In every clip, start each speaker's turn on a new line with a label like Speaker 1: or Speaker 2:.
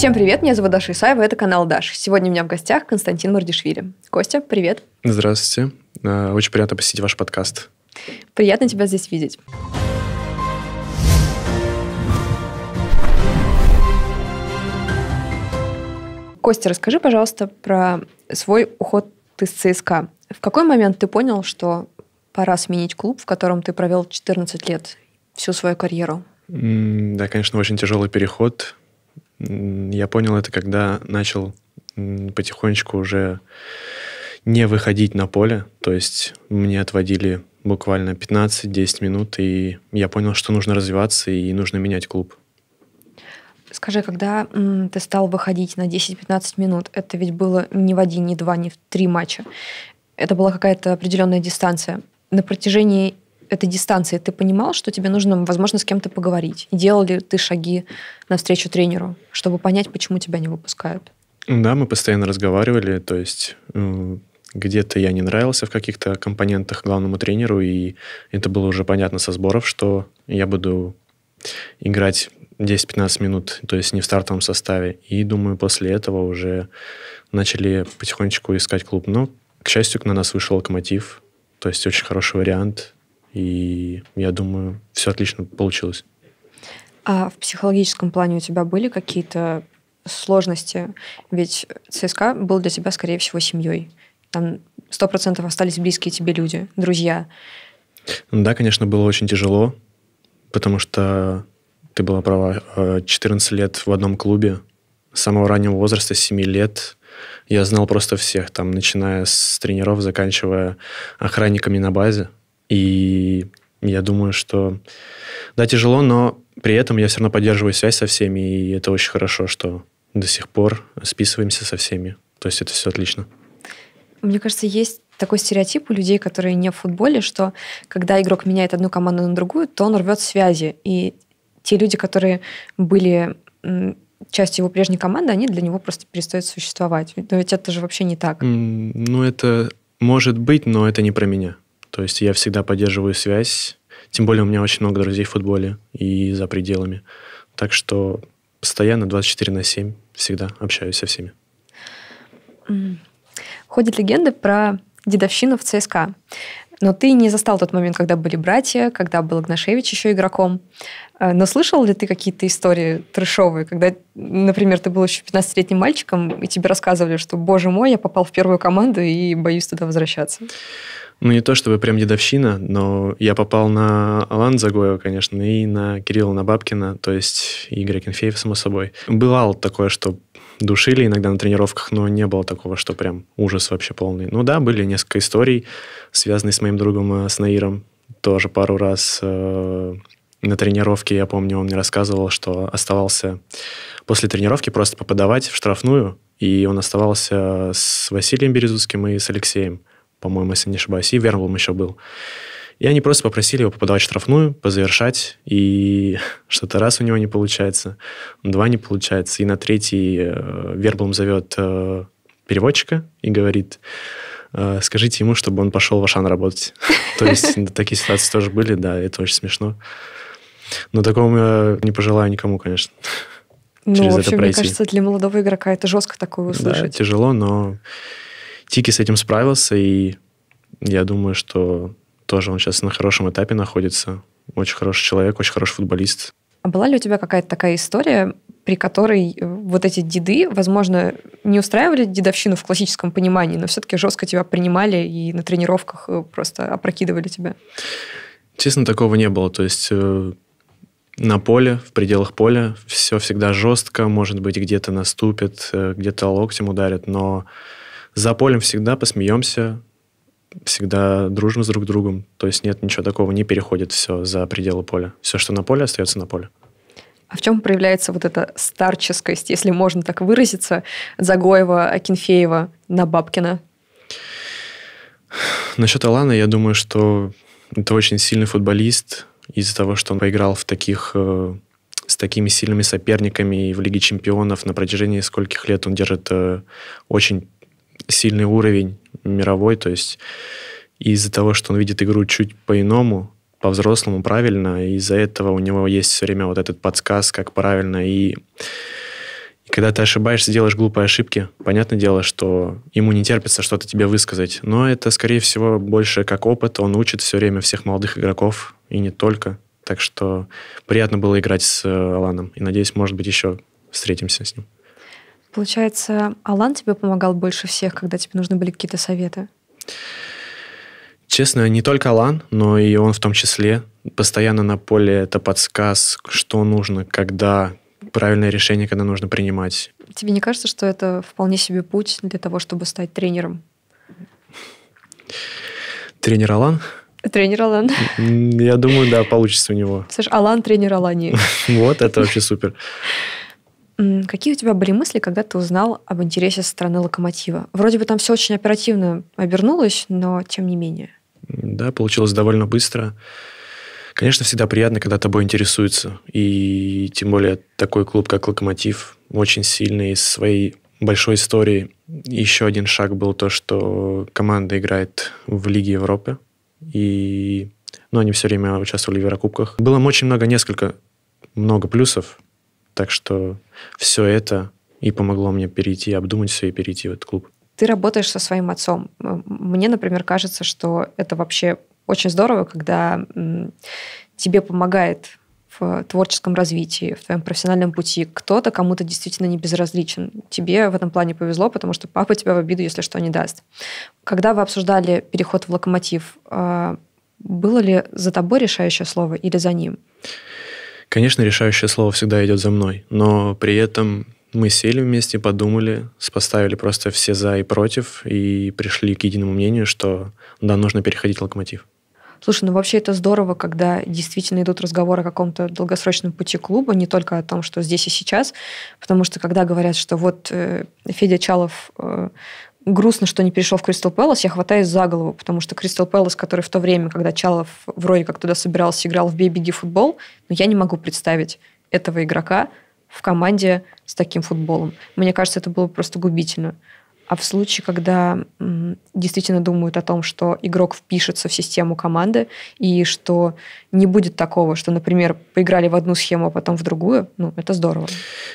Speaker 1: Всем привет, меня зовут Даша Исаева, это канал Даш. Сегодня у меня в гостях Константин Мардишвили. Костя, привет.
Speaker 2: Здравствуйте. Э, очень приятно посетить ваш подкаст.
Speaker 1: Приятно тебя здесь видеть. Костя, расскажи, пожалуйста, про свой уход из ЦСКА. В какой момент ты понял, что пора сменить клуб, в котором ты провел 14 лет, всю свою карьеру?
Speaker 2: Да, конечно, очень тяжелый переход. Я понял это, когда начал потихонечку уже не выходить на поле. То есть мне отводили буквально 15-10 минут, и я понял, что нужно развиваться и нужно менять
Speaker 1: клуб. Скажи, когда ты стал выходить на 10-15 минут, это ведь было не в один, не два, не в три матча. Это была какая-то определенная дистанция. На протяжении этой дистанции ты понимал, что тебе нужно, возможно, с кем-то поговорить? И делал ли ты шаги навстречу тренеру, чтобы понять, почему тебя не выпускают?
Speaker 2: Да, мы постоянно разговаривали, то есть э, где-то я не нравился в каких-то компонентах главному тренеру, и это было уже понятно со сборов, что я буду играть 10-15 минут, то есть не в стартовом составе. И, думаю, после этого уже начали потихонечку искать клуб. Но, к счастью, на нас вышел «Локомотив», то есть очень хороший вариант. И я думаю, все отлично получилось.
Speaker 1: А в психологическом плане у тебя были какие-то сложности? Ведь ЦСКА был для тебя, скорее всего, семьей. Там сто процентов остались близкие тебе люди, друзья.
Speaker 2: Ну да, конечно, было очень тяжело, потому что ты была права, 14 э, лет в одном клубе, с самого раннего возраста, 7 лет, я знал просто всех, там, начиная с тренеров, заканчивая охранниками на базе. И я думаю, что да, тяжело, но при этом я все равно поддерживаю связь со всеми, и это очень хорошо, что до сих пор списываемся со всеми.
Speaker 1: То есть это все отлично. Мне кажется, есть такой стереотип у людей, которые не в футболе, что когда игрок меняет одну команду на другую, то он рвет связи. И те люди, которые были частью его прежней команды, они для него просто перестают существовать. Но ведь это же вообще не так.
Speaker 2: Ну, это может быть, но это не про меня. То есть я всегда поддерживаю связь. Тем более у меня очень много друзей в футболе и за пределами. Так что постоянно 24 на 7 всегда общаюсь со всеми.
Speaker 1: Ходят легенды про дедовщину в ЦСКА. Но ты не застал тот момент, когда были братья, когда был Игнашевич еще игроком. Э, но слышал ли ты какие-то истории трешовые, когда, например, ты был еще 15-летним мальчиком, и тебе рассказывали, что, боже мой, я попал в первую команду и боюсь туда возвращаться?
Speaker 2: Ну, не то чтобы прям дедовщина, но я попал на Алан Загоева, конечно, и на Кирилла Набабкина, то есть Игоря Кенфеев, само собой. Бывало такое, что душили иногда на тренировках, но не было такого, что прям ужас вообще полный. Ну да, были несколько историй, связанные с моим другом, э, с Наиром. Тоже пару раз э, на тренировке, я помню, он мне рассказывал, что оставался после тренировки просто попадавать в штрафную, и он оставался с Василием Березуцким и с Алексеем по-моему, если не ошибаюсь, и Верблум еще был. И они просто попросили его попадать в штрафную, позавершать, и что-то раз у него не получается, два не получается, и на третий э, зовет э, переводчика и говорит, э, скажите ему, чтобы он пошел в Ашан работать. То есть ну, такие ситуации тоже были, да, это очень смешно. Но такого я э, не пожелаю никому, конечно. Ну, через вообще, это пройти. мне кажется,
Speaker 1: для молодого игрока это жестко такое услышать. Да,
Speaker 2: тяжело, но Тики с этим справился, и я думаю, что тоже он сейчас на хорошем этапе находится. Очень хороший человек, очень хороший футболист.
Speaker 1: А была ли у тебя какая-то такая история, при которой э, вот эти деды, возможно, не устраивали дедовщину в классическом понимании, но все-таки жестко тебя принимали и на тренировках э, просто опрокидывали тебя?
Speaker 2: Честно, такого не было. То есть э, на поле, в пределах поля все всегда жестко, может быть, где-то наступит, где-то локтем ударит, но за полем всегда посмеемся, всегда дружим с друг другом. То есть нет ничего такого, не переходит все за пределы поля. Все, что на поле, остается на поле.
Speaker 1: А в чем проявляется вот эта старческость, если можно так выразиться, Загоева, Акинфеева, Набабкина?
Speaker 2: Насчет Алана, я думаю, что это очень сильный футболист из-за того, что он поиграл в таких э, с такими сильными соперниками и в Лиге чемпионов на протяжении скольких лет он держит э, очень сильный уровень мировой, то есть из-за того, что он видит игру чуть по-иному, по-взрослому, правильно, из-за этого у него есть все время вот этот подсказ, как правильно, и, и когда ты ошибаешься, делаешь глупые ошибки, понятное дело, что ему не терпится что-то тебе высказать, но это, скорее всего, больше как опыт, он учит все время всех молодых игроков, и не только, так что приятно было играть с э, Аланом, и надеюсь, может быть, еще встретимся с ним.
Speaker 1: Получается, Алан тебе помогал больше всех, когда тебе нужны были какие-то советы?
Speaker 2: Честно, не только Алан, но и он в том числе. Постоянно на поле это подсказ, что нужно, когда правильное решение, когда нужно принимать.
Speaker 1: Тебе не кажется, что это вполне себе путь для того, чтобы стать тренером?
Speaker 2: Тренер Алан?
Speaker 1: Тренер Алан.
Speaker 2: Я думаю, да, получится у него.
Speaker 1: Слышь, Алан тренер Алани.
Speaker 2: Вот, это вообще супер.
Speaker 1: Какие у тебя были мысли, когда ты узнал об интересе со стороны локомотива? Вроде бы там все очень оперативно обернулось, но тем не менее.
Speaker 2: Да, получилось довольно быстро. Конечно, всегда приятно, когда тобой интересуются. И тем более такой клуб, как «Локомотив», очень сильный из своей большой истории. Еще один шаг был то, что команда играет в Лиге Европы. И но ну, они все время участвовали в Еврокубках. Было очень много, несколько, много плюсов. Так что все это и помогло мне перейти, обдумать все и перейти в этот клуб.
Speaker 1: Ты работаешь со своим отцом. Мне, например, кажется, что это вообще очень здорово, когда тебе помогает в творческом развитии, в твоем профессиональном пути. Кто-то кому-то действительно не безразличен. Тебе в этом плане повезло, потому что папа тебя в обиду, если что, не даст. Когда вы обсуждали переход в локомотив, а, было ли за тобой решающее слово или за ним?
Speaker 2: Конечно, решающее слово всегда идет за мной, но при этом мы сели вместе, подумали, поставили просто все за и против и пришли к единому мнению, что да, нужно переходить в локомотив.
Speaker 1: Слушай, ну вообще это здорово, когда действительно идут разговоры о каком-то долгосрочном пути клуба, не только о том, что здесь и сейчас, потому что когда говорят, что вот э, Федя Чалов э, грустно, что не перешел в Кристал Пэлас, я хватаюсь за голову, потому что Кристал Пэлас, который в то время, когда Чалов вроде как туда собирался, играл в бей-беги футбол, но ну, я не могу представить этого игрока в команде с таким футболом. Мне кажется, это было просто губительно. А в случае, когда действительно думают о том, что игрок впишется в систему команды, и что не будет такого, что, например, поиграли в одну схему, а потом в другую, ну, это здорово.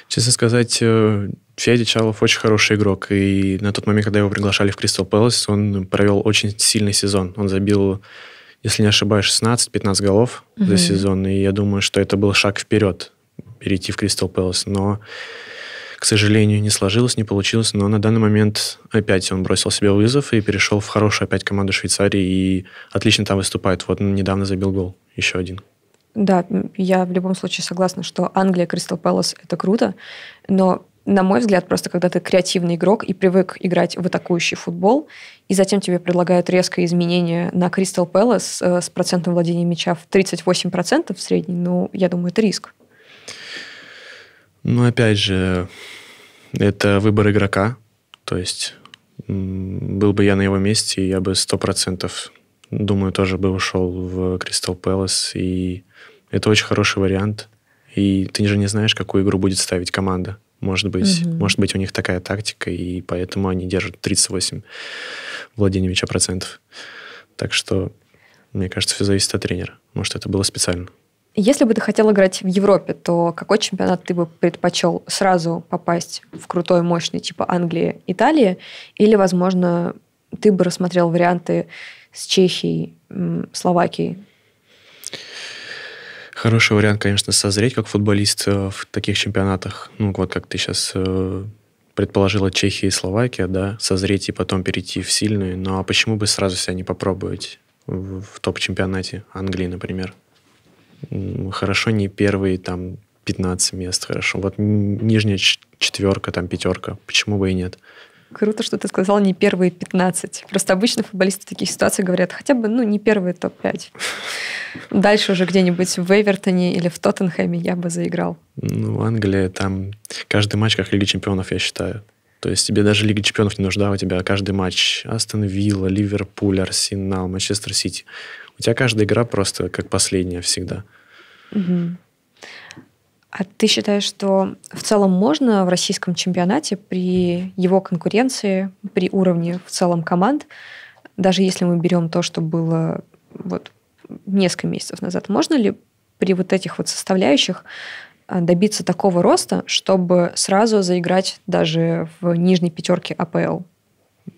Speaker 2: Честно сказать, э, Федя Чалов очень хороший игрок, и на тот момент, когда его приглашали в Кристал Пэлас, он провел очень сильный сезон. Он забил, если не ошибаюсь, 16-15 голов угу. за сезон, и я думаю, что это был шаг вперед, перейти в Кристал Пэлас, но к сожалению, не сложилось, не получилось, но на данный момент опять он бросил себе вызов и перешел в хорошую опять команду Швейцарии и отлично там выступает. Вот недавно забил гол, еще один.
Speaker 1: Да, я в любом случае согласна, что Англия, Кристал Пэлас – это круто, но на мой взгляд, просто когда ты креативный игрок и привык играть в атакующий футбол, и затем тебе предлагают резкое изменение на Кристал Пэлас с процентом владения мяча в 38% в среднем, ну, я думаю, это риск.
Speaker 2: Ну, опять же, это выбор игрока. То есть был бы я на его месте, я бы сто процентов, думаю, тоже бы ушел в Кристал Пэлас. И это очень хороший вариант. И ты же не знаешь, какую игру будет ставить команда. Может быть, угу. может быть, у них такая тактика, и поэтому они держат 38 Владимировича процентов. Так что, мне кажется, все зависит от тренера. Может, это было специально.
Speaker 1: Если бы ты хотел играть в Европе, то какой чемпионат ты бы предпочел сразу попасть в крутой, мощный, типа Англии, Италии? Или, возможно, ты бы рассмотрел варианты с Чехией, Словакией?
Speaker 2: Хороший вариант, конечно, созреть как футболист э, в таких чемпионатах. Ну, вот как ты сейчас э, предположила Чехия и Словакия, да, созреть и потом перейти в сильную. Ну а почему бы сразу себя не попробовать в, топ-чемпионате Англии, например? Хорошо не первые там 15 мест, хорошо. Вот нижняя четверка, там пятерка. Почему бы и нет?
Speaker 1: Круто, что ты сказал не первые 15. Просто обычно футболисты в таких ситуациях говорят хотя бы, ну, не первые топ-5. Дальше уже где-нибудь в Эвертоне или в Тоттенхэме я бы заиграл.
Speaker 2: Ну, Англия, там каждый матч как Лига Чемпионов, я считаю. То есть тебе даже Лига Чемпионов не нужна, у тебя каждый матч. Астон Вилла, Ливерпуль, Арсенал, Манчестер Сити. У тебя каждая игра просто как последняя всегда.
Speaker 1: Угу. А ты считаешь, что в целом можно в российском чемпионате при его конкуренции, при уровне в целом команд, даже если мы берем то, что было вот несколько месяцев назад. Можно ли при вот этих вот составляющих а, добиться такого роста, чтобы сразу заиграть даже в нижней пятерке АПЛ?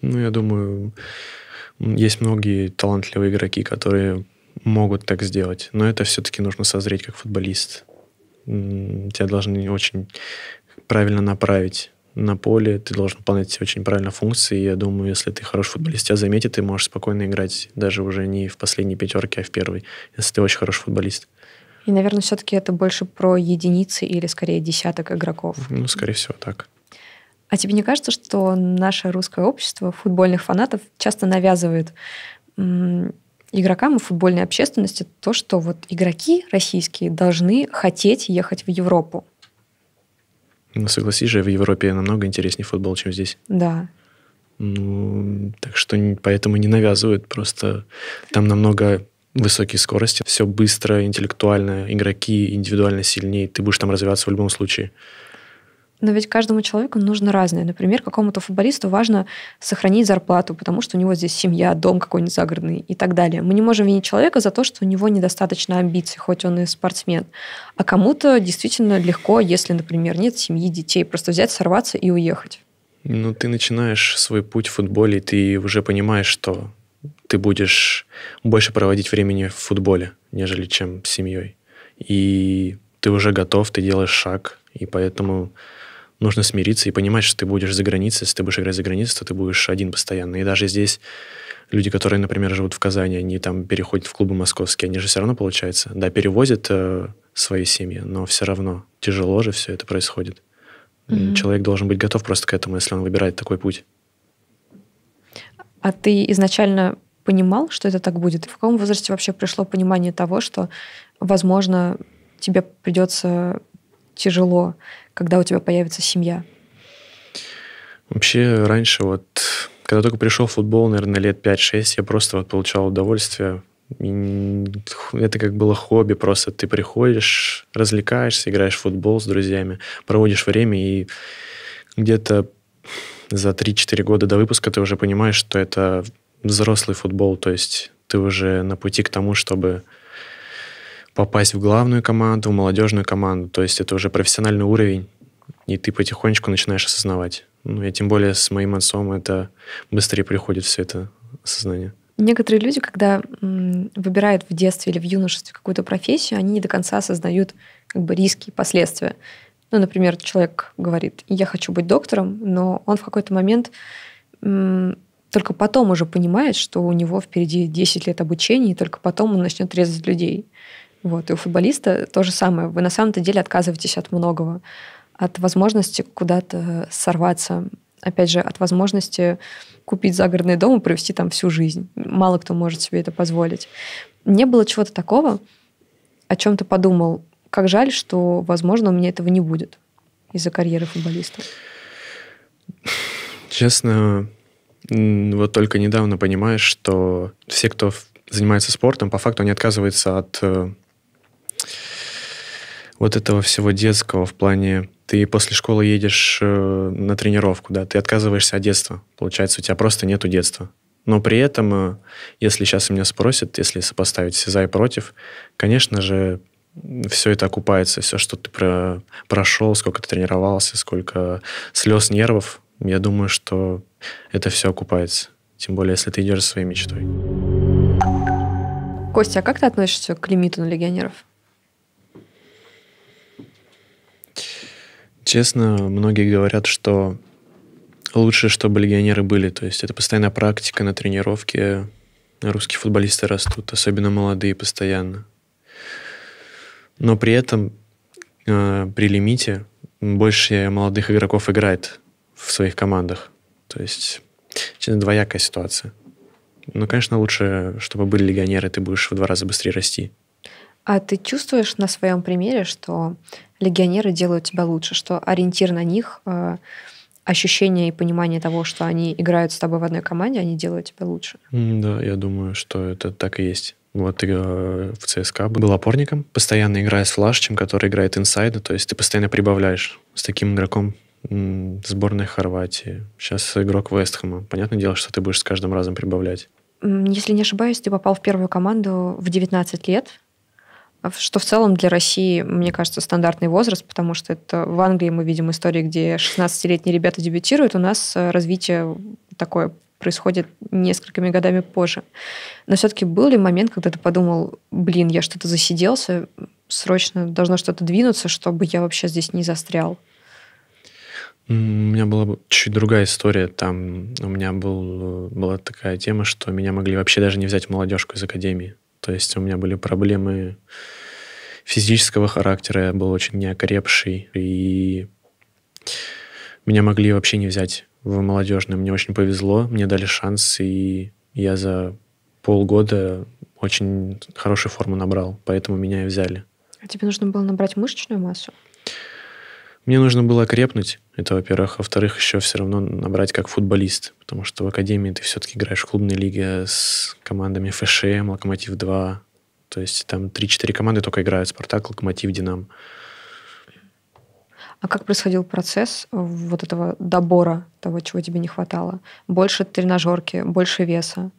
Speaker 2: Ну, я думаю, есть многие талантливые игроки, которые могут так сделать, но это все-таки нужно созреть как футболист. Тебя должны очень правильно направить на поле, ты должен выполнять очень правильно функции. Я думаю, если ты хороший футболист, тебя заметит, ты можешь спокойно играть даже уже не в последней пятерке, а в первой, если ты очень хороший футболист.
Speaker 1: И, наверное, все-таки это больше про единицы или скорее десяток игроков.
Speaker 2: Ну, скорее всего, так.
Speaker 1: А тебе не кажется, что наше русское общество футбольных фанатов часто навязывает игрокам и футбольной общественности то, что вот игроки российские должны хотеть ехать в Европу?
Speaker 2: Ну, согласись же, в Европе намного интереснее футбол, чем здесь. Да. Ну, так что поэтому не навязывают, просто там намного высокие скорости, все быстро, интеллектуально, игроки индивидуально сильнее, ты будешь там развиваться в любом случае.
Speaker 1: Но ведь каждому человеку нужно разное. Например, какому-то футболисту важно сохранить зарплату, потому что у него здесь семья, дом какой-нибудь загородный и так далее. Мы не можем винить человека за то, что у него недостаточно амбиций, хоть он и спортсмен. А кому-то действительно легко, если, например, нет семьи, детей, просто взять, сорваться и уехать.
Speaker 2: Ну, ты начинаешь свой путь в футболе, и ты уже понимаешь, что ты будешь больше проводить времени в футболе, нежели чем с семьей. И ты уже готов, ты делаешь шаг, и поэтому нужно смириться и понимать, что ты будешь за границей. Если ты будешь играть за границей, то ты будешь один постоянно. И даже здесь люди, которые, например, живут в Казани, они там переходят в клубы московские, они же все равно, получается, да, перевозят э, свои семьи, но все равно тяжело же все это происходит. Mm-hmm. Человек должен быть готов просто к этому, если он выбирает такой путь.
Speaker 1: А ты изначально понимал, что это так будет? В каком возрасте вообще пришло понимание того, что, возможно, тебе придется тяжело, когда у тебя появится семья?
Speaker 2: Вообще раньше вот, когда только пришел в футбол, наверное, лет 5-6, я просто вот получал удовольствие. И это как было хобби, просто ты приходишь, развлекаешься, играешь в футбол с друзьями, проводишь время, и где-то за 3-4 года до выпуска ты уже понимаешь, что это взрослый футбол, то есть ты уже на пути к тому, чтобы попасть в главную команду, в молодежную команду. То есть это уже профессиональный уровень, и ты потихонечку начинаешь осознавать. Ну, и тем более с моим отцом это быстрее приходит все это осознание.
Speaker 1: Некоторые люди, когда выбирают в детстве или в юношестве какую-то профессию, они не до конца осознают как бы риски и последствия. Ну, например, человек говорит, я хочу быть доктором, но он в какой-то момент только потом уже понимает, что у него впереди 10 лет обучения, и только потом он начнет резать людей. Вот. И у футболиста то же самое. Вы на самом-то деле отказываетесь от многого. От возможности куда-то сорваться, опять же, от возможности купить загородный дом и провести там всю жизнь. Мало кто может себе это позволить. Не было чего-то такого, о чем ты подумал, как жаль, что, возможно, у меня этого не будет из-за карьеры футболиста.
Speaker 2: Честно, вот только недавно понимаешь, что все, кто занимается спортом, по факту они отказываются от э, вот этого всего детского в плане ты после школы едешь э, на тренировку, да, ты отказываешься от детства. Получается, у тебя просто нету детства. Но при этом, э, если сейчас меня спросят, если сопоставить все за и против, конечно же, все это окупается, все, что ты про прошел, сколько ты тренировался, сколько слез, нервов, я думаю, что это все окупается. Тем более, если ты идешь за своей мечтой.
Speaker 1: Костя, а как ты относишься к лимиту на легионеров?
Speaker 2: Честно, многие говорят, что лучше, чтобы легионеры были. То есть это постоянная практика на тренировке. Русские футболисты растут, особенно молодые, постоянно. Но при этом э, при лимите больше молодых игроков играет в своих командах. То есть честно, двоякая ситуация. Но, конечно, лучше, чтобы были легионеры, ты будешь в два раза быстрее расти.
Speaker 1: А ты чувствуешь на своем примере, что легионеры делают тебя лучше, что ориентир на них, э, ощущение и понимание того, что они играют с тобой в одной команде, они делают тебя лучше?
Speaker 2: Да, я думаю, что это так и есть. Вот э, в ЦСКА был опорником, постоянно играя с Флашчем, который играет инсайда, то есть ты постоянно прибавляешь с таким игроком сборной Хорватии. Сейчас игрок Вестхэма. Понятное дело, что ты будешь с каждым разом прибавлять.
Speaker 1: Если не ошибаюсь, ты попал в первую команду в 19 лет. А что в целом для России, мне кажется, стандартный возраст, потому что это в Англии мы видим истории, где 16-летние ребята дебютируют, у нас э, развитие такое происходит несколькими годами позже. Но все-таки был ли момент, когда ты подумал, блин, я что-то засиделся, срочно должно что-то двинуться, чтобы я вообще здесь не застрял?
Speaker 2: У меня была чуть другая история. Там у меня был, была такая тема, что меня могли вообще даже не взять в молодежку из академии. То есть у меня были проблемы физического характера, я был очень неокрепший, и меня могли вообще не взять в молодежную. Мне очень повезло, мне дали шанс, и я за полгода очень хорошую форму набрал, поэтому меня и взяли.
Speaker 1: А тебе нужно было набрать мышечную массу?
Speaker 2: Мне нужно было крепнуть, это во-первых. А во-вторых, еще все равно набрать как футболист, потому что в академии ты все-таки играешь в клубной лиге с командами ФШМ, Локомотив-2, то есть там 3-4 команды только играют. Спартак, Локомотив, Динам.
Speaker 1: А как происходил процесс вот этого добора того, чего тебе не хватало? Больше тренажерки, больше веса?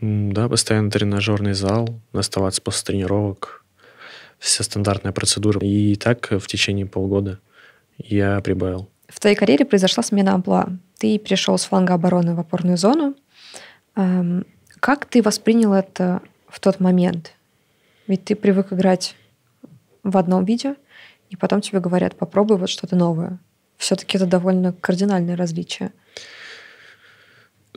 Speaker 2: Да, постоянно тренажерный зал, оставаться после тренировок, вся стандартная процедура. И так в течение полгода я прибавил.
Speaker 1: В твоей карьере произошла смена амплуа. Ты перешел с фланга обороны в опорную зону. Эм, как ты воспринял это в тот момент? Ведь ты привык играть в одном виде, и потом тебе говорят, попробуй вот что-то новое. Все-таки это довольно кардинальное различие.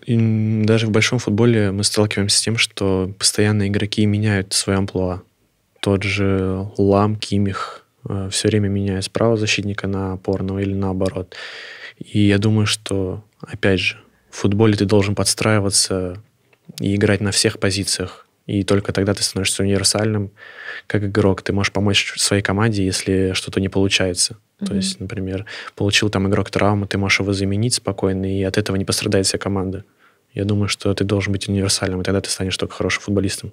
Speaker 2: И даже в большом футболе мы сталкиваемся с тем, что постоянно игроки меняют свое амплуа. Тот же Лам, Кимих э, все время меняет справа защитника на опорного или наоборот. И я думаю, что, опять же, в футболе ты должен подстраиваться и играть на всех позициях. И только тогда ты становишься универсальным как игрок. Ты можешь помочь своей команде, если что-то не получается. Mm-hmm. То есть, например, получил там игрок травму, ты можешь его заменить спокойно, и от этого не пострадает вся команда. Я думаю, что ты должен быть универсальным, и тогда ты станешь только хорошим футболистом.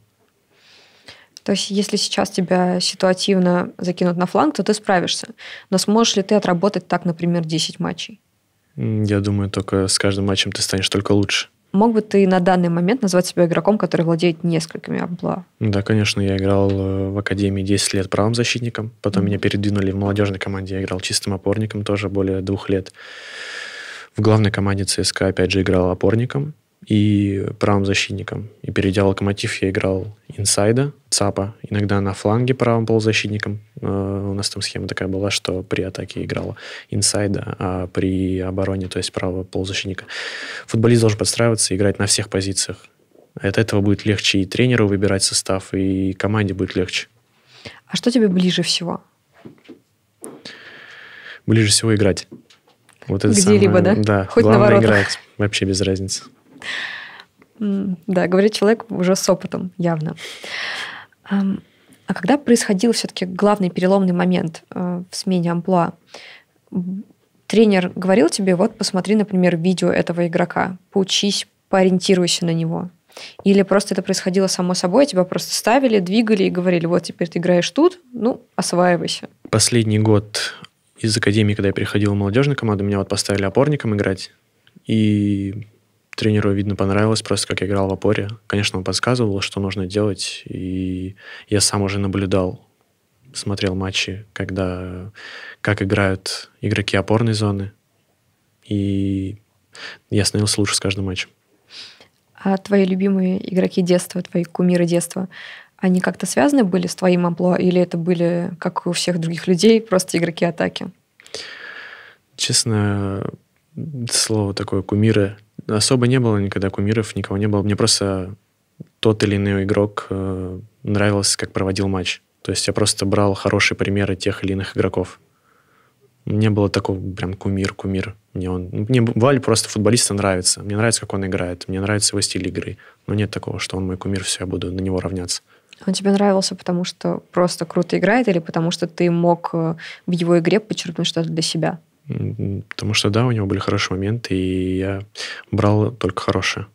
Speaker 1: То есть, если сейчас тебя ситуативно закинут на фланг, то ты справишься. Но сможешь ли ты отработать так, например, 10 матчей?
Speaker 2: Я думаю, только с каждым матчем ты станешь только лучше.
Speaker 1: Мог бы ты на данный момент назвать себя игроком, который владеет несколькими обла?
Speaker 2: Да, конечно, я играл э, в Академии 10 лет правым защитником, потом mm-hmm. меня передвинули в молодежной команде, я играл чистым опорником тоже более двух лет. В главной команде ЦСКА опять же играл опорником, и правым защитником. И перейдя в Локомотив, я играл инсайда, ЦАПа, иногда на фланге правым полузащитником. Э, у нас там схема такая была, что при атаке играла инсайда, а при обороне, то есть правого полузащитника. Футболист должен подстраиваться и играть на всех позициях. От этого будет легче и тренеру выбирать состав, и команде будет легче.
Speaker 1: А что тебе ближе всего?
Speaker 2: Ближе всего играть. Вот Где-либо, да? Да. Хоть главное на играть. Вообще без разницы.
Speaker 1: Да, говорит человек уже с опытом, явно. А когда происходил все-таки главный переломный момент э, в смене амплуа? Тренер говорил тебе, вот посмотри, например, видео этого игрока, поучись, поориентируйся на него. Или просто это происходило само собой, тебя просто ставили, двигали и говорили, вот теперь ты играешь тут, ну, осваивайся.
Speaker 2: Последний год из академии, когда я приходил в молодежную команду, меня вот поставили опорником играть. И Тренеру, видно, понравилось просто, как я играл в опоре. Конечно, он подсказывал, что нужно делать, и я сам уже наблюдал, смотрел матчи, когда как играют игроки опорной зоны, и я становился лучше с каждым матчем.
Speaker 1: А твои любимые игроки детства, твои кумиры детства, они как-то связаны были с твоим амплуа, или это были, как у всех других людей, просто игроки атаки?
Speaker 2: Честно, слово такое кумира Особо не было никогда кумиров, никого не было. Мне просто тот или иной игрок э, нравился, как проводил матч. То есть я просто брал хорошие примеры тех или иных игроков. Не было такого прям кумир, кумир. Мне он, мне Валь просто футболиста нравится. Мне нравится, как он играет. Мне нравится его стиль игры. Но нет такого, что он мой кумир, все, я буду на него равняться.
Speaker 1: Он тебе нравился, потому что просто круто играет, или потому что ты мог э, в его игре подчеркнуть что-то для себя?
Speaker 2: Потому что, да, у него были хорошие моменты, и я брал только хорошие.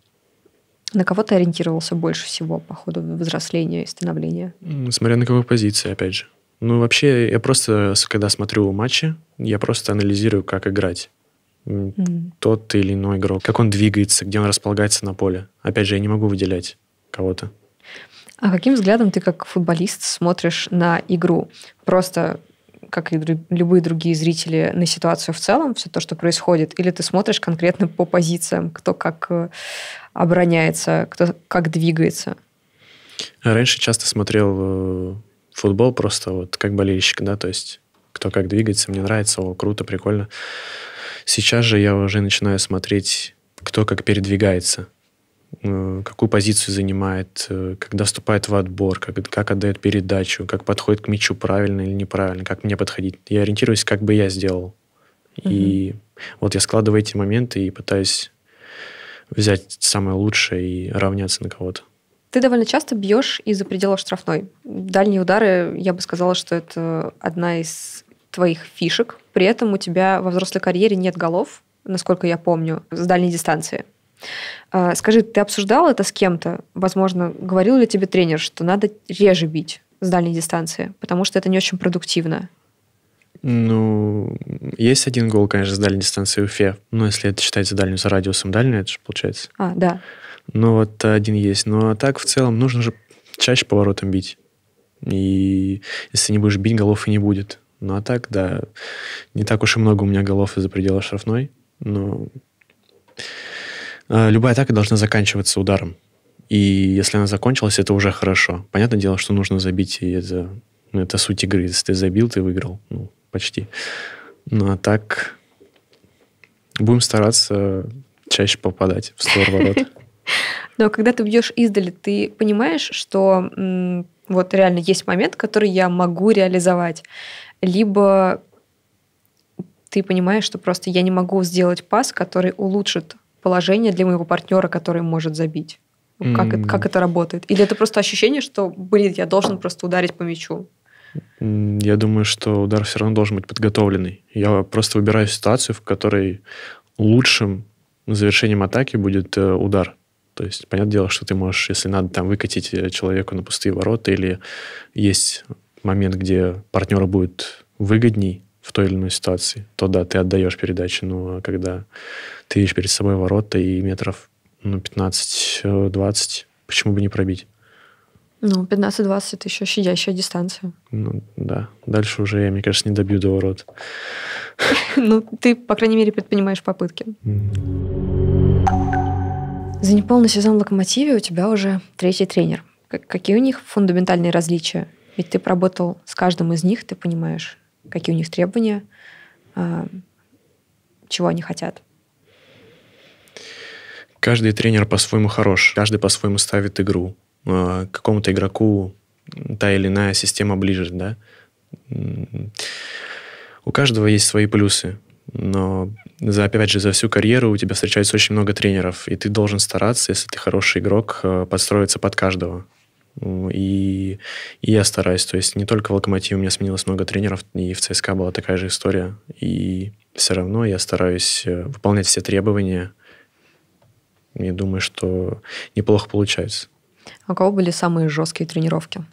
Speaker 1: На кого ты ориентировался больше всего по ходу взросления и становления?
Speaker 2: Смотря на какой позиции, опять же. Ну, вообще, я просто, когда смотрю матчи, я просто анализирую, как играть. Mm. Тот или иной игрок, как он двигается, где он располагается на поле. Опять же, я не могу выделять кого-то.
Speaker 1: А каким взглядом ты как футболист смотришь на игру? Просто как и любые другие зрители, на ситуацию в целом, все то, что происходит, или ты смотришь конкретно по позициям, кто как э, обороняется, кто как двигается?
Speaker 2: Раньше часто смотрел э, футбол просто вот как болельщик, да, то есть кто как двигается, мне нравится, о, круто, прикольно. Сейчас же я уже начинаю смотреть, кто как передвигается. Э, какую позицию занимает, э, когда вступает в отбор, как, как отдает передачу, как подходит к мячу правильно или неправильно, как мне подходить. Я ориентируюсь, как бы я сделал. Mm-hmm. И вот я складываю эти моменты и пытаюсь взять самое лучшее и равняться на кого-то.
Speaker 1: Ты довольно часто бьешь из-за предела штрафной. Дальние удары, я бы сказала, что это одна из твоих фишек. При этом у тебя во взрослой карьере нет голов, насколько я помню, с дальней дистанции. А, скажи, ты обсуждал это с кем-то? Возможно, говорил ли тебе тренер, что надо реже бить с дальней дистанции, потому что это не очень продуктивно?
Speaker 2: Ну, есть один гол, конечно, с дальней дистанции в Уфе. Но ну, если это считается дальним за радиусом дальней, это же получается. А, да. Ну, вот один есть. Но ну, а так в целом нужно же чаще поворотом бить. И если не будешь бить, голов и не будет. Ну, а так, да, не так уж и много у меня голов из-за предела штрафной. Но ну, Э, любая атака должна заканчиваться ударом. И если она закончилась, это уже хорошо. Понятное дело, что нужно забить, и это, ну, это суть игры. Если ты забил, ты выиграл. Ну, почти. Ну, а так будем стараться чаще попадать в створ ворот.
Speaker 1: Но когда ты бьешь издали, ты понимаешь, что вот реально есть момент, который я могу реализовать. Либо ты понимаешь, что просто я не могу сделать пас, который улучшит положение для моего партнера, который может забить?
Speaker 2: Ну, как, mm. как
Speaker 1: это работает? Или это просто ощущение, что, блин, я должен просто ударить по мячу?
Speaker 2: Я думаю, что удар все равно должен быть подготовленный. Я просто выбираю ситуацию, в которой лучшим завершением атаки будет э, удар. То есть, понятное дело, что ты можешь, если надо, там выкатить э, человеку на пустые ворота, или есть момент, где партнеру будет выгодней в той или иной ситуации, то да, ты отдаешь передачи, но когда ты видишь перед собой ворота и метров ну, 15-20, почему бы не пробить?
Speaker 1: Ну, 15-20 это еще щадящая дистанция.
Speaker 2: Ну, да. Дальше уже я, мне кажется, не добью до ворот.
Speaker 1: Ну, ты, по крайней мере, предпринимаешь попытки. За неполный сезон в «Локомотиве» у тебя уже третий тренер. Какие у них фундаментальные различия? Ведь ты поработал с каждым из них, ты понимаешь, какие у них требования, а, чего они хотят.
Speaker 2: Каждый тренер по-своему хорош, каждый по-своему ставит игру. А, какому-то игроку та или иная система ближе, да. У каждого есть свои плюсы, но за, опять же, за всю карьеру у тебя встречается очень много тренеров, и ты должен стараться, если ты хороший игрок, э, подстроиться под каждого. И, и я стараюсь. То есть не только в «Локомотиве» у меня сменилось много тренеров, и в ЦСКА была такая же история. И все равно я стараюсь э, выполнять все требования. И думаю, что неплохо получается.
Speaker 1: А у кого были самые жесткие тренировки?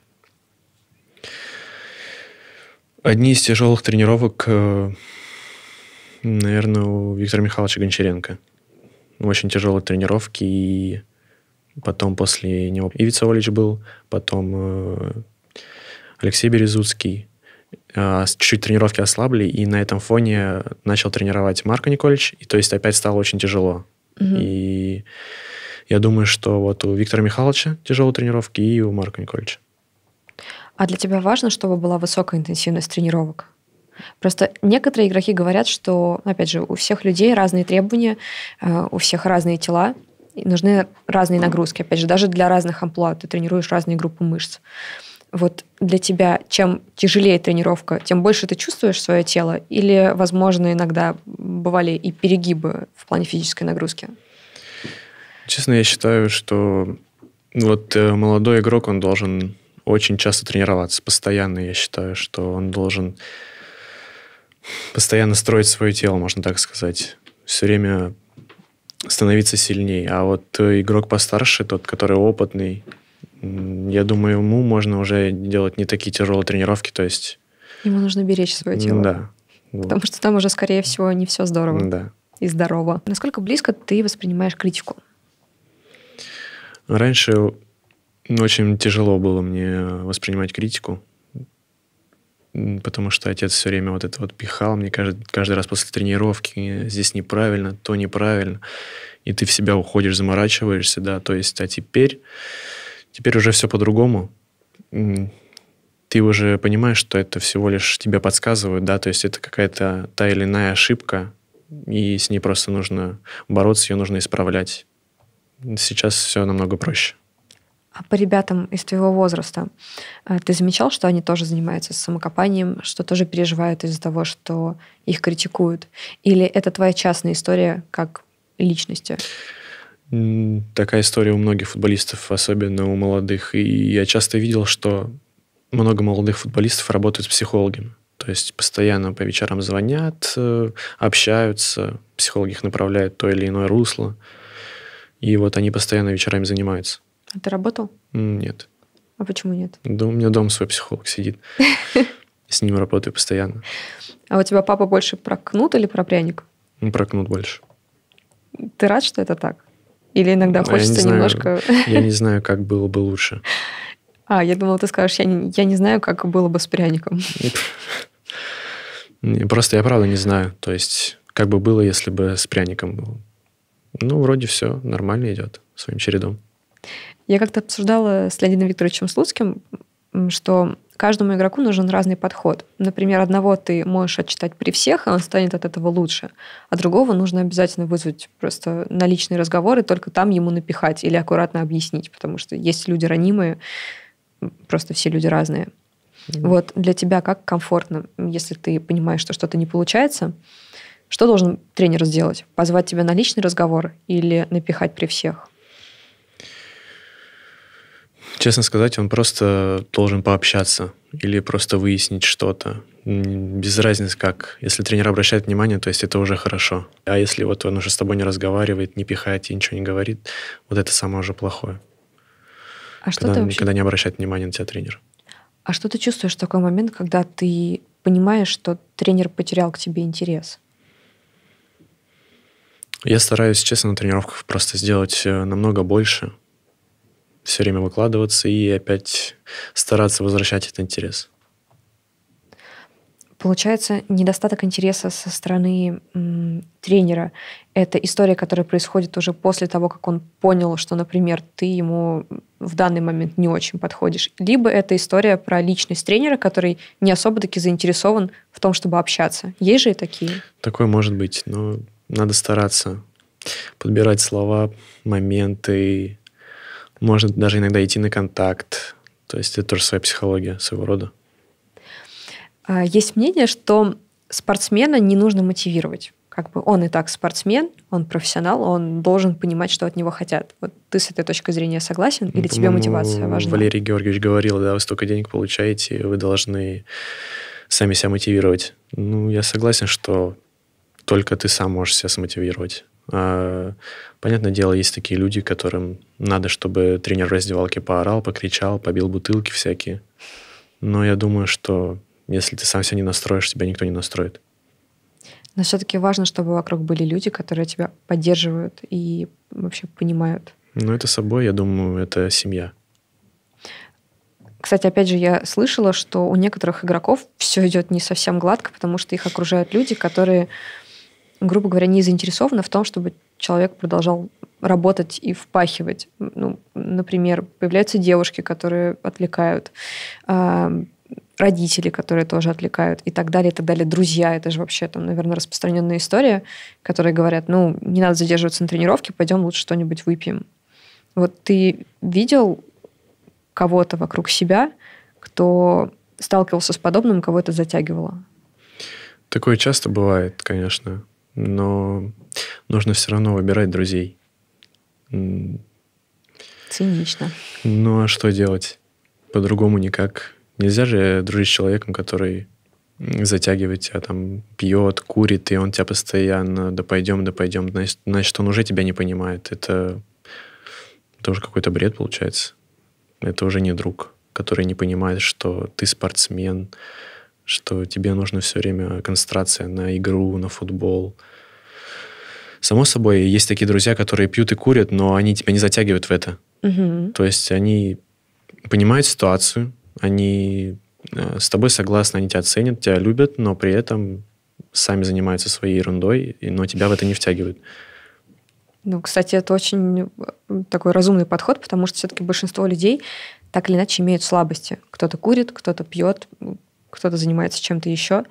Speaker 2: Одни из тяжелых тренировок, э, наверное, у Виктора Михайловича Гончаренко. Очень тяжелые тренировки, и потом после него Ивица Олич был, потом э, Алексей Березуцкий. Э, а чуть-чуть тренировки ослабли, и на этом фоне начал тренировать Марко Николич, и то есть опять стало очень тяжело. Угу. И я думаю, что вот у Виктора Михайловича тяжелые тренировки и у Марко Николича.
Speaker 1: А для тебя важно, чтобы была высокая интенсивность тренировок? Просто некоторые игроки говорят, что, опять же, у всех людей разные требования, э, у всех разные тела, и нужны разные нагрузки, опять же, даже для разных амплуа ты тренируешь разные группы мышц. Вот для тебя, чем тяжелее тренировка, тем больше ты чувствуешь свое тело, или, возможно, иногда бывали и перегибы в плане физической нагрузки?
Speaker 2: Честно, я считаю, что вот э, молодой игрок, он должен очень часто тренироваться, постоянно, я считаю, что он должен постоянно строить свое тело, можно так сказать. Все время становиться сильнее. А вот э, игрок постарше, тот, который опытный, я думаю, ему можно уже делать не такие тяжелые тренировки, то есть...
Speaker 1: Ему нужно беречь свое тело. Да. Вот. Потому что там уже, скорее всего, не все здорово. Да. И здорово. Насколько близко ты воспринимаешь критику?
Speaker 2: Раньше очень тяжело было мне воспринимать критику потому что отец все время вот это вот пихал мне каждый, каждый раз после тренировки, здесь неправильно, то неправильно, и ты в себя уходишь, заморачиваешься, да, то есть, а теперь, теперь уже все по-другому, ты уже понимаешь, что это всего лишь тебя подсказывают, да, то есть это какая-то та или иная ошибка, и с ней просто нужно бороться, ее нужно исправлять. Сейчас все намного проще.
Speaker 1: А по ребятам из твоего возраста э, ты замечал, что они тоже занимаются самокопанием, что тоже переживают из-за того, что их критикуют? Или это твоя частная история как личности?
Speaker 2: Такая история у многих футболистов, особенно у молодых. И я часто видел, что много молодых футболистов работают с психологами. То есть постоянно по вечерам звонят, э, общаются, психолог их направляет в то или иное русло. И вот они постоянно вечерами занимаются. А ты работал? Нет. А почему нет? Да у меня дома свой психолог сидит. С ним работаю постоянно.
Speaker 1: А у тебя папа больше про кнут или про пряник?
Speaker 2: Ну, про кнут больше.
Speaker 1: Ты рад, что это так? Или иногда а хочется немножко... я не
Speaker 2: знаю, как было бы лучше.
Speaker 1: А, я думала, ты скажешь, я не, я не знаю, как было бы с пряником.
Speaker 2: Просто я правда не знаю. То есть, как бы было, если бы с пряником было. Ну, вроде все нормально идет своим чередом.
Speaker 1: Я как-то обсуждала с Леонидом Викторовичем Слуцким, что каждому игроку нужен разный подход. Например, одного ты можешь отчитать при всех, и а он станет от этого лучше, а другого нужно обязательно вызвать просто на разговор и только там ему напихать или аккуратно объяснить, потому что есть люди ранимые, просто все люди разные. Вот для тебя как комфортно, если ты понимаешь, что что-то не получается, что должен тренер сделать? Позвать тебя на личный разговор или напихать при всех?
Speaker 2: Честно сказать, он просто должен пообщаться или просто выяснить что-то. Без разницы как. Если тренер обращает внимание, то есть это уже хорошо. А если вот он уже с тобой не разговаривает, не пихает и ничего не говорит, вот это самое уже плохое.
Speaker 1: А что когда, ты вообще... когда
Speaker 2: не обращает внимания на тебя тренер.
Speaker 1: А что ты чувствуешь в такой момент, когда ты понимаешь, что тренер потерял к тебе интерес?
Speaker 2: Я стараюсь, честно, на тренировках просто сделать э, намного больше, все время выкладываться и опять стараться возвращать этот интерес.
Speaker 1: Получается, недостаток интереса со стороны м, тренера — это история, которая происходит уже после того, как он понял, что, например, ты ему в данный момент не очень подходишь. Либо это история про личность тренера, который не особо-таки заинтересован в том, чтобы общаться. Есть же и такие?
Speaker 2: Такое может быть, но надо стараться подбирать слова, моменты, можно даже иногда идти на контакт. То есть это тоже своя психология своего рода.
Speaker 1: А, есть мнение, что спортсмена не нужно мотивировать. Как бы он и так спортсмен, он профессионал, он должен понимать, что от него хотят. Вот ты с этой точки зрения согласен, или ну, тебе мотивация важна? Валерий
Speaker 2: Георгиевич говорил, да, вы столько денег получаете, вы должны сами себя мотивировать. Ну, я согласен, что только ты сам можешь себя смотивировать. А, понятное дело, есть такие люди, которым надо, чтобы тренер в раздевалке поорал, покричал, побил бутылки всякие. Но я думаю, что если ты сам себя не настроишь, тебя никто не настроит.
Speaker 1: Но все-таки важно, чтобы вокруг были люди, которые тебя поддерживают и вообще понимают.
Speaker 2: Ну, это собой, я думаю, это семья.
Speaker 1: Кстати, опять же, я слышала, что у некоторых игроков все идет не совсем гладко, потому что их окружают люди, которые грубо говоря, не заинтересована в том, чтобы человек продолжал работать и впахивать. Ну, например, появляются девушки, которые отвлекают, а, родители, которые тоже отвлекают, и так далее, и так далее, друзья. Это же вообще, там, наверное, распространенная история, которые говорят, ну, не надо задерживаться на тренировке, пойдем лучше что-нибудь выпьем. Вот ты видел кого-то вокруг себя, кто сталкивался с подобным, кого это затягивало?
Speaker 2: Такое часто бывает, конечно но нужно все равно выбирать друзей. Цинично. Ну а что делать? По-другому никак. Нельзя же дружить с человеком, который затягивает тебя, там, пьет, курит, и он тебя постоянно, да пойдем, да пойдем, значит, он уже тебя не понимает. Это, это уже какой-то бред получается. Это уже не друг, который не понимает, что ты спортсмен, что тебе нужно все время концентрация на игру, на футбол – Само собой, есть такие друзья, которые пьют и курят, но они тебя не затягивают в это. Угу. То есть они понимают ситуацию, они э, с тобой согласны, они тебя ценят, тебя любят, но при этом сами занимаются своей ерундой, но тебя в это не втягивают.
Speaker 1: Ну, кстати, это очень э, такой разумный подход, потому что все-таки большинство людей так или иначе имеют слабости. Кто-то курит, кто-то пьет, кто-то занимается чем-то еще.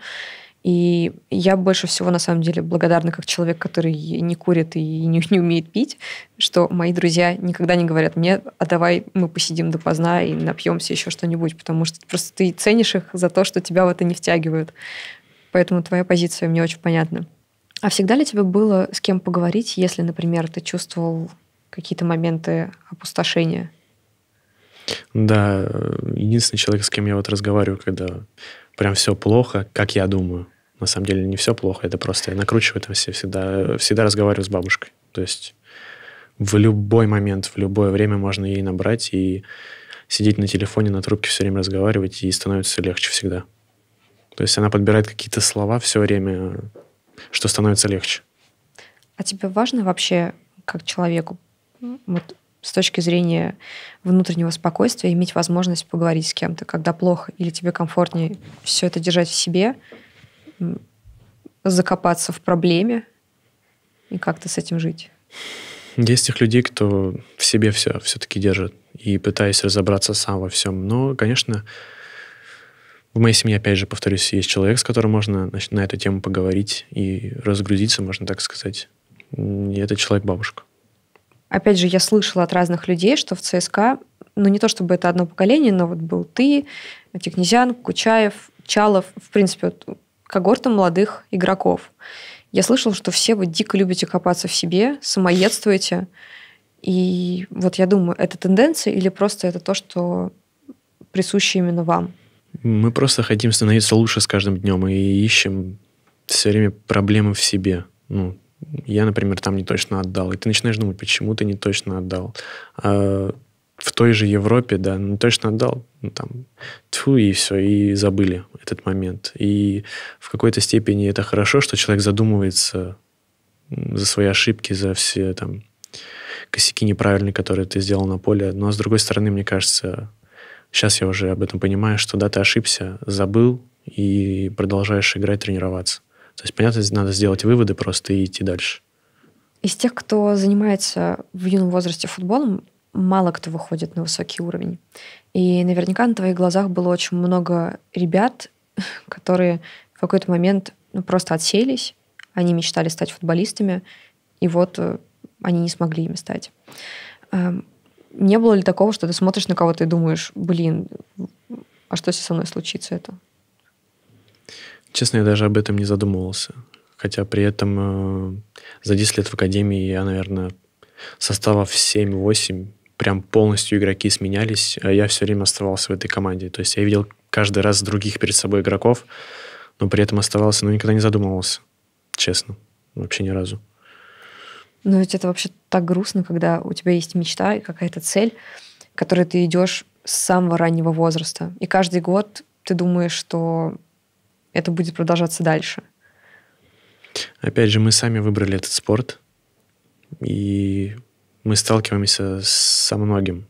Speaker 1: И я больше всего, на самом деле, благодарна как человек, который не курит и не, не умеет пить, что мои друзья никогда не говорят мне, а давай мы посидим допоздна и напьемся еще что-нибудь, потому что просто ты ценишь их за то, что тебя в это не втягивают. Поэтому твоя позиция мне очень понятна. А всегда ли тебе было с кем поговорить, если, например, ты чувствовал какие-то моменты опустошения?
Speaker 2: Да, э, единственный человек, с кем я вот разговариваю, когда прям все плохо, как я думаю. На самом деле не все плохо, это просто я накручиваю там все, всегда, всегда разговариваю с бабушкой. То есть в любой момент, в любое время можно ей набрать и сидеть на телефоне, на трубке все время разговаривать, и становится легче всегда. То есть она подбирает какие-то слова все время,
Speaker 1: что становится легче. А тебе важно вообще, как человеку, вот с точки зрения внутреннего спокойствия иметь возможность поговорить с кем-то, когда плохо или тебе комфортнее все это держать в себе, закопаться в проблеме и как-то с этим жить.
Speaker 2: Есть тех людей, кто в себе все все-таки держит и пытаясь разобраться сам во всем. Но, конечно, в моей семье, опять же, повторюсь, есть человек, с которым можно значит, на эту тему поговорить и разгрузиться, можно так сказать. И это человек-бабушка.
Speaker 1: Опять же, я слышала от разных людей, что в ЦСКА, ну не то чтобы это одно поколение, но вот был ты, Текнезян, Кучаев, Чалов, в принципе, вот, когорта молодых игроков. Я слышала, что все вы дико любите копаться в себе, самоедствуете. И вот я думаю, это тенденция или просто это то, что присуще именно вам?
Speaker 2: Мы просто хотим становиться лучше с каждым днем и ищем все время проблемы в себе. Ну, я, например, там не точно отдал. И ты начинаешь думать, почему ты не точно отдал. А в той же Европе, да, не точно отдал, ну, там, тьфу, и все, и забыли этот момент. И в какой-то степени это хорошо, что человек задумывается за свои ошибки, за все там косяки неправильные, которые ты сделал на поле. Но, ну, а с другой стороны, мне кажется, сейчас я уже об этом понимаю, что да, ты ошибся, забыл, и продолжаешь играть, тренироваться. То есть, понятно, надо сделать выводы просто и идти дальше.
Speaker 1: Из тех, кто занимается в юном возрасте футболом, мало кто выходит на высокий уровень. И наверняка на твоих глазах было очень много ребят, которые в какой-то момент ну, просто отсеялись, они мечтали стать футболистами, и вот э, они не смогли ими стать. Эм, не было ли такого, что ты смотришь на кого-то и думаешь, блин, а что если со мной случится это?
Speaker 2: Честно, я даже об этом не задумывался. Хотя при этом э, за 10 лет в Академии я, наверное, составов 7-8 прям полностью игроки сменялись, а я все время оставался в этой команде. То есть я видел каждый раз других перед собой игроков, но при этом оставался, но ну, никогда не задумывался, честно, вообще ни разу.
Speaker 1: Но ведь это вообще так грустно, когда у тебя есть мечта и какая-то цель, к которой ты идешь с самого раннего возраста. И каждый год ты думаешь, что это будет продолжаться дальше.
Speaker 2: Опять же, мы сами выбрали этот спорт, и мы сталкиваемся со многим.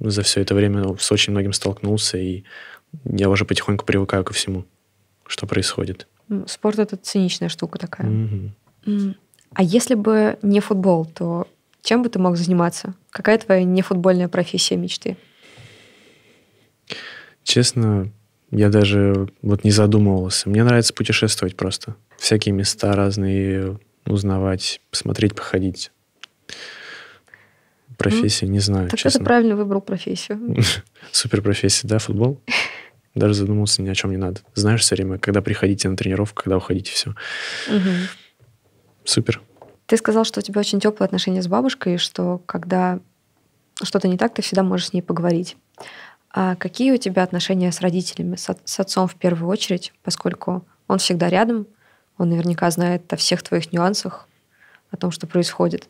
Speaker 2: За все это время с очень многим столкнулся, и я уже потихоньку привыкаю ко всему, что происходит.
Speaker 1: Ну, спорт это циничная штука такая. mm А если бы не футбол, то чем бы ты мог заниматься? Какая твоя нефутбольная профессия мечты?
Speaker 2: Честно, я даже вот не задумывался. Мне нравится путешествовать просто. Всякие места разные узнавать, посмотреть, походить. Профессия, ну, не знаю, так честно. ты
Speaker 1: правильно выбрал профессию.
Speaker 2: Супер профессия, да, футбол? Даже задумываться ни о чем не надо. Знаешь все время, когда приходите на тренировку, когда уходите, все. Супер.
Speaker 1: Ты сказал, что у тебя очень теплые отношения с бабушкой, и что когда что-то не так, ты всегда можешь с ней поговорить. А какие у тебя отношения с родителями, с, отцом в первую очередь, поскольку он всегда рядом, он наверняка знает о всех твоих нюансах, о том, что происходит.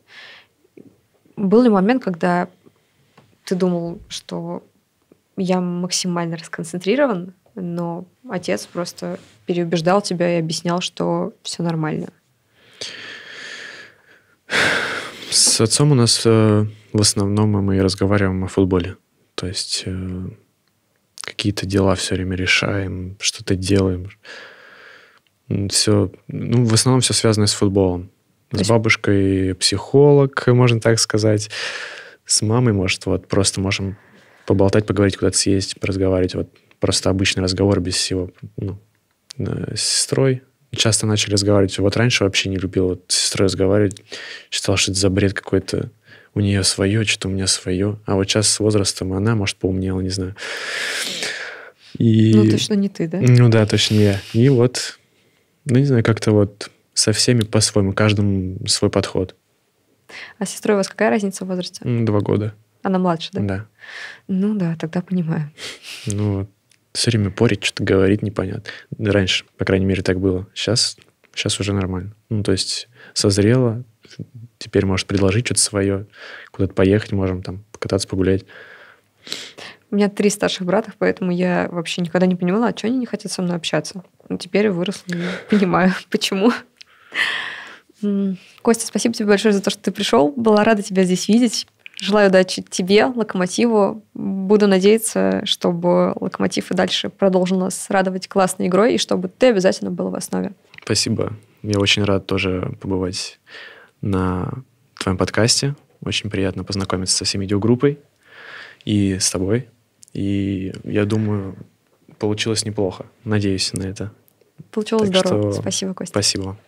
Speaker 1: Был ли момент, когда ты думал, что я максимально расконцентрирован, но отец просто переубеждал тебя и объяснял, что все нормально?
Speaker 2: С отцом у нас э, в основном мы разговариваем о футболе. То есть э, какие-то дела все время решаем, что-то делаем. Все, ну, в основном все связано с футболом. С бабушкой психолог, можно так сказать. С мамой, может, вот просто можем поболтать, поговорить, куда-то съесть, разговаривать. Вот просто обычный разговор без всего. Ну, э, с сестрой часто начали разговаривать. Вот раньше вообще не любил вот с сестрой разговаривать. Считал, что это за бред какой-то у нее свое, что-то у меня свое. А вот сейчас с возрастом она, может, поумнела, не знаю. И... Ну, точно не ты, да? Ну да, точно я. И вот, ну не знаю, как-то вот со всеми по-своему, каждому свой подход.
Speaker 1: А с сестрой у вас какая разница в возрасте? Два года. Она младше, да? Да. Ну да, тогда понимаю.
Speaker 2: Ну вот. Все время порить, что-то говорит непонятно. Раньше, по крайней мере, так было. Сейчас, сейчас уже нормально. Ну, то есть созрела, теперь можешь предложить что-то свое, куда-то поехать можем, там, покататься, погулять.
Speaker 1: У меня три старших брата, поэтому я вообще никогда не понимала, а что они не хотят со мной общаться. Но ну, теперь выросла, понимаю, почему. Костя, спасибо тебе большое за то, что ты пришел. Была рада тебя здесь видеть. Желаю удачи тебе, локомотиву. Буду надеяться, чтобы локомотив и дальше продолжил нас радовать классной игрой, и чтобы ты обязательно был в основе.
Speaker 2: Спасибо. Я очень рад тоже побывать на твоем подкасте. Очень приятно познакомиться со всей медиагруппой и с тобой. И я думаю, получилось неплохо. Надеюсь на это.
Speaker 1: Получилось так здорово. Что... Спасибо, Костя.
Speaker 2: Спасибо.